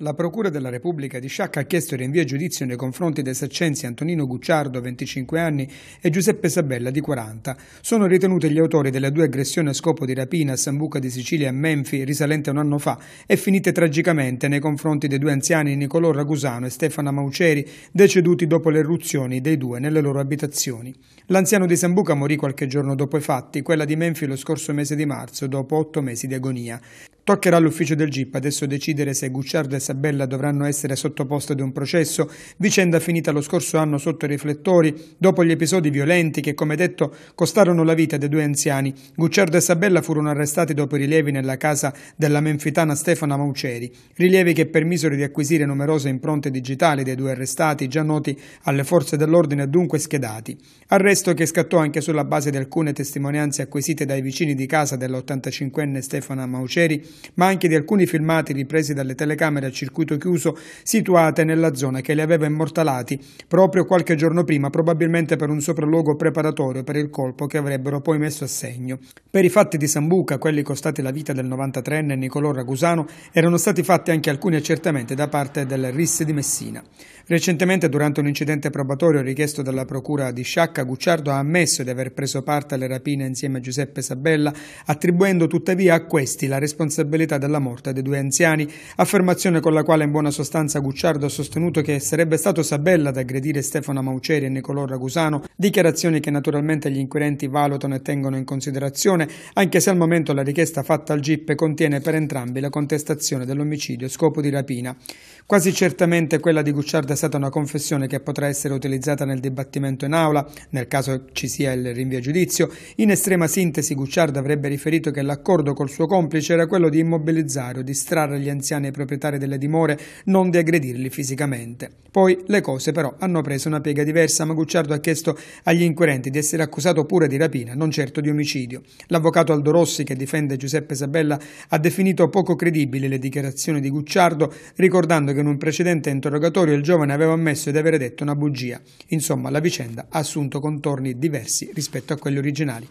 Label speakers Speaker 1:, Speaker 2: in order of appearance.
Speaker 1: La Procura della Repubblica di Sciacca ha chiesto il rinvio a giudizio nei confronti dei saccensi Antonino Gucciardo, 25 anni, e Giuseppe Sabella, di 40. Sono ritenuti gli autori delle due aggressioni a scopo di rapina a Sambuca di Sicilia e a Menfi, risalente un anno fa, e finite tragicamente nei confronti dei due anziani Nicolò Ragusano e Stefana Mauceri, deceduti dopo le eruzioni dei due nelle loro abitazioni. L'anziano di Sambuca morì qualche giorno dopo i fatti, quella di Menfi lo scorso mese di marzo, dopo otto mesi di agonia. Toccherà all'ufficio del GIP adesso decidere se Gucciardo e Sabella dovranno essere sottoposte ad un processo, vicenda finita lo scorso anno sotto i riflettori, dopo gli episodi violenti che, come detto, costarono la vita dei due anziani. Gucciardo e Sabella furono arrestati dopo i rilievi nella casa della menfitana Stefana Mauceri, rilievi che permisero di acquisire numerose impronte digitali dei due arrestati già noti alle forze dell'ordine e dunque schedati. Arresto che scattò anche sulla base di alcune testimonianze acquisite dai vicini di casa dell85 enne Stefana Mauceri ma anche di alcuni filmati ripresi dalle telecamere a circuito chiuso situate nella zona che li aveva immortalati proprio qualche giorno prima, probabilmente per un sopralluogo preparatorio per il colpo che avrebbero poi messo a segno. Per i fatti di Sambuca, quelli costati la vita del 93enne Nicolò Ragusano, erano stati fatti anche alcuni accertamenti da parte del RIS di Messina. Recentemente, durante un incidente probatorio richiesto dalla procura di Sciacca, Gucciardo ha ammesso di aver preso parte alle rapine insieme a Giuseppe Sabella, attribuendo tuttavia a questi la responsabilità responsabilità della morte dei due anziani, affermazione con la quale in buona sostanza Gucciardo ha sostenuto che sarebbe stato Sabella ad aggredire Stefano Mauceri e Nicolò Ragusano, dichiarazioni che naturalmente gli inquirenti valutano e tengono in considerazione, anche se al momento la richiesta fatta al GIP contiene per entrambi la contestazione dell'omicidio scopo di rapina. Quasi certamente quella di Gucciardo è stata una confessione che potrà essere utilizzata nel dibattimento in aula, nel caso ci sia il rinvio a giudizio. In estrema sintesi Gucciardo avrebbe riferito che l'accordo col suo complice era quello di immobilizzare o distrarre gli anziani proprietari delle dimore, non di aggredirli fisicamente. Poi le cose però hanno preso una piega diversa, ma Gucciardo ha chiesto agli inquirenti di essere accusato pure di rapina, non certo di omicidio. L'avvocato Aldo Rossi, che difende Giuseppe Sabella, ha definito poco credibili le dichiarazioni di Gucciardo, ricordando che che in un precedente interrogatorio il giovane aveva ammesso di aver detto una bugia. Insomma, la vicenda ha assunto contorni diversi rispetto a quelli originali.